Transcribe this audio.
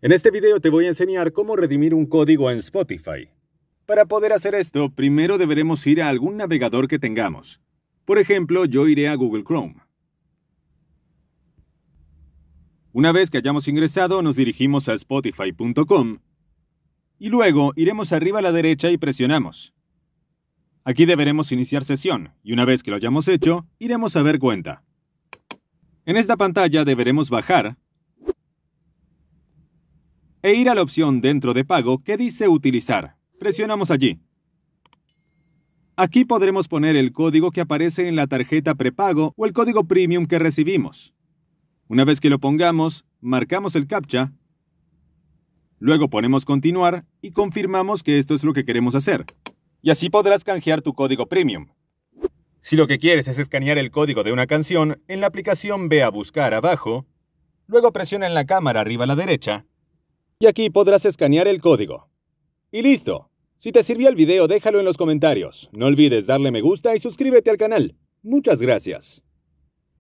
En este video te voy a enseñar cómo redimir un código en Spotify. Para poder hacer esto, primero deberemos ir a algún navegador que tengamos. Por ejemplo, yo iré a Google Chrome. Una vez que hayamos ingresado, nos dirigimos a spotify.com y luego iremos arriba a la derecha y presionamos. Aquí deberemos iniciar sesión y una vez que lo hayamos hecho, iremos a ver cuenta. En esta pantalla deberemos bajar e ir a la opción dentro de pago que dice utilizar. Presionamos allí. Aquí podremos poner el código que aparece en la tarjeta prepago o el código premium que recibimos. Una vez que lo pongamos, marcamos el CAPTCHA, luego ponemos continuar y confirmamos que esto es lo que queremos hacer. Y así podrás canjear tu código premium. Si lo que quieres es escanear el código de una canción, en la aplicación ve a buscar abajo, luego presiona en la cámara arriba a la derecha y aquí podrás escanear el código. Y listo. Si te sirvió el video, déjalo en los comentarios. No olvides darle me gusta y suscríbete al canal. Muchas gracias.